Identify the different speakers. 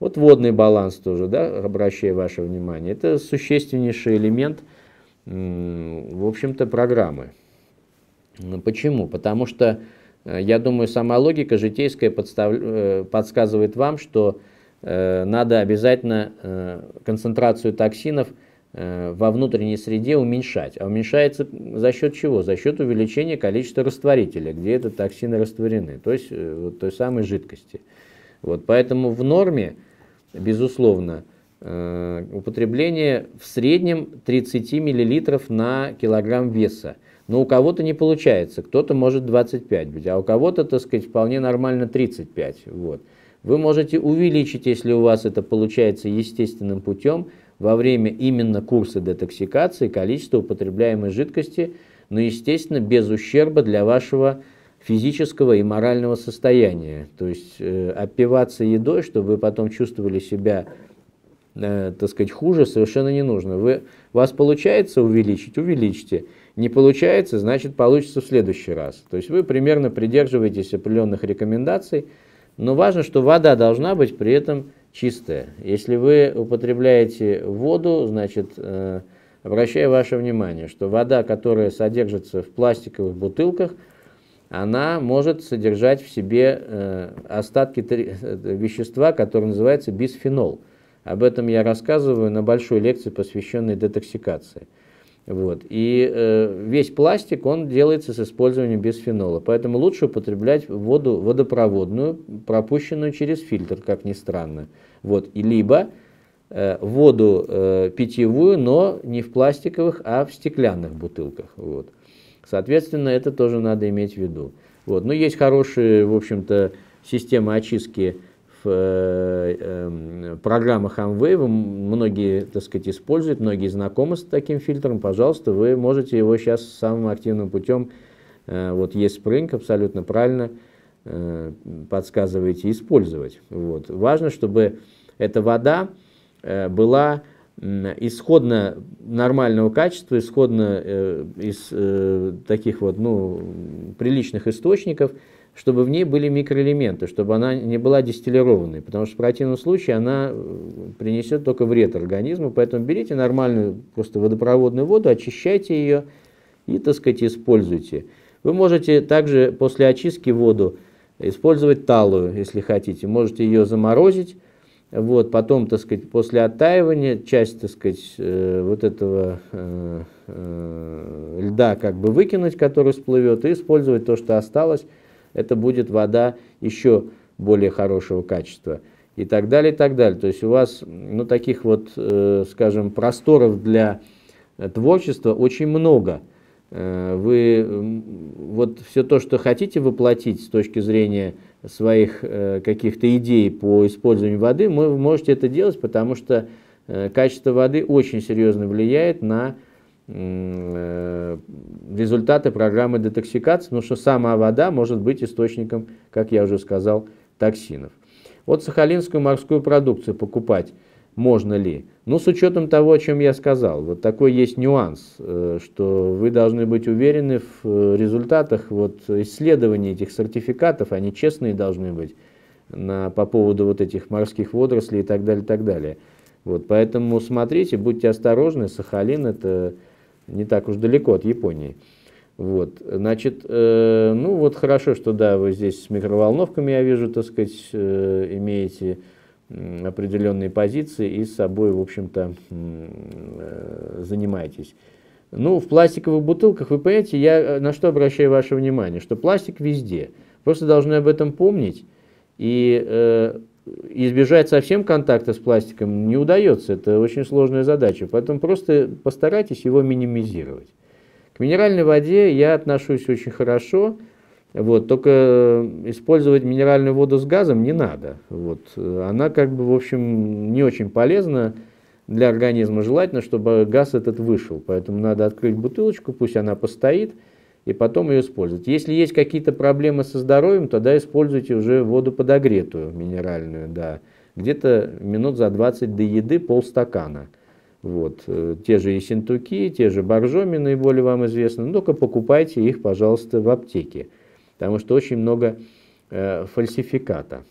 Speaker 1: Вот водный баланс тоже, да, обращая ваше внимание, это существеннейший элемент, в общем-то, программы. Ну, почему? Потому что, э, я думаю, сама логика житейская подстав... Э, подсказывает вам, что э, надо обязательно концентрацию токсинов во внутренней среде уменьшать. А уменьшается за счет чего? За счет увеличения количества растворителя, где эти токсины растворены, то есть вот той самой жидкости. Вот, поэтому в норме безусловно, э, употребление в среднем 30 мл на килограмм веса. Но у кого-то не получается, кто-то может 25 быть, а у кого-то, так сказать, вполне нормально 35. Вот. Вы можете увеличить, если у вас это получается естественным путем, во время именно курса детоксикации количество употребляемой жидкости, но, естественно, без ущерба для вашего организма физического и морального состояния. То есть э, опиваться едой, чтобы вы потом чувствовали себя, э, так сказать, хуже, совершенно не нужно. Вы, вас получается увеличить, увеличьте. Не получается, значит, получится в следующий раз. То есть вы примерно придерживаетесь определенных рекомендаций, но важно, что вода должна быть при этом чистая. Если вы употребляете воду, значит, э, обращаю ваше внимание, что вода, которая содержится в пластиковых бутылках – она может содержать в себе э, остатки три, э, вещества, которое называется бисфенол. Об этом я рассказываю на большой лекции, посвященной детоксикации. Вот. И э, весь пластик, он делается с использованием бисфенола. Поэтому лучше употреблять воду водопроводную, пропущенную через фильтр, как ни странно. Вот. И либо Э, воду э, питьевую, но не в пластиковых, а в стеклянных бутылках. Вот. Соответственно, это тоже надо иметь в виду. Вот. Но есть хорошие, в общем-то, системы очистки в э, эм, программах Amway. многие, так сказать, используют, многие знакомы с таким фильтром. Пожалуйста, вы можете его сейчас самым активным путем, вот есть Spring, абсолютно правильно подсказываете использовать. Вот. Важно, чтобы эта вода Э, была исходно нормального качества, исходно э, из э, таких вот ну, приличных источников, чтобы в ней были микроэлементы, чтобы она не была дистиллированной, потому что в противном случае она принесет только вред организму, поэтому берите нормальную просто водопроводную воду, очищайте ее и, так сказать, используйте. Вы можете также после очистки воду использовать талую, если хотите, можете ее заморозить, вот, потом, так сказать, после оттаивания часть, так сказать, э, вот этого э, э, льда как бы выкинуть, который всплывет, и использовать то, что осталось. Это будет вода еще более хорошего качества. И так далее, и так далее. То есть у вас, ну, таких вот, скажем, просторов для творчества очень много. Вы вот все то, что хотите воплотить с точки зрения своих э, каких-то идей по использованию воды, вы можете это делать, потому что э, качество воды очень серьезно влияет на э, результаты программы детоксикации, потому что сама вода может быть источником, как я уже сказал, токсинов. Вот сахалинскую морскую продукцию покупать можно ли. Но с учетом того, о чем я сказал, вот такой есть нюанс, э, что вы должны быть уверены в э, результатах вот исследований этих сертификатов, они честные должны быть на, по поводу вот этих морских водорослей и так далее, и так далее. Вот, поэтому смотрите, будьте осторожны, Сахалин это не так уж далеко от Японии. Вот, значит, э, ну вот хорошо, что да, вы здесь с микроволновками, я вижу, так сказать, э, имеете определенные позиции и с собой, в общем-то, э, занимаетесь. Ну, в пластиковых бутылках, вы понимаете, я э, на что обращаю ваше внимание, что пластик везде. Просто должны об этом помнить, и э, избежать совсем контакта с пластиком не удается, это очень сложная задача, поэтому просто постарайтесь его минимизировать. К минеральной воде я отношусь очень хорошо, вот, только э, использовать минеральную воду с газом не надо. Вот, э, она как бы, в общем, не очень полезна для организма. Желательно, чтобы газ этот вышел. Поэтому надо открыть бутылочку, пусть она постоит, и потом ее использовать. Если есть какие-то проблемы со здоровьем, тогда используйте уже воду подогретую минеральную, да. Где-то минут за 20 до еды полстакана. Вот. Э, те же ессентуки, те же боржоми наиболее вам известны. Ну, только покупайте их, пожалуйста, в аптеке потому что очень много э, фальсификата.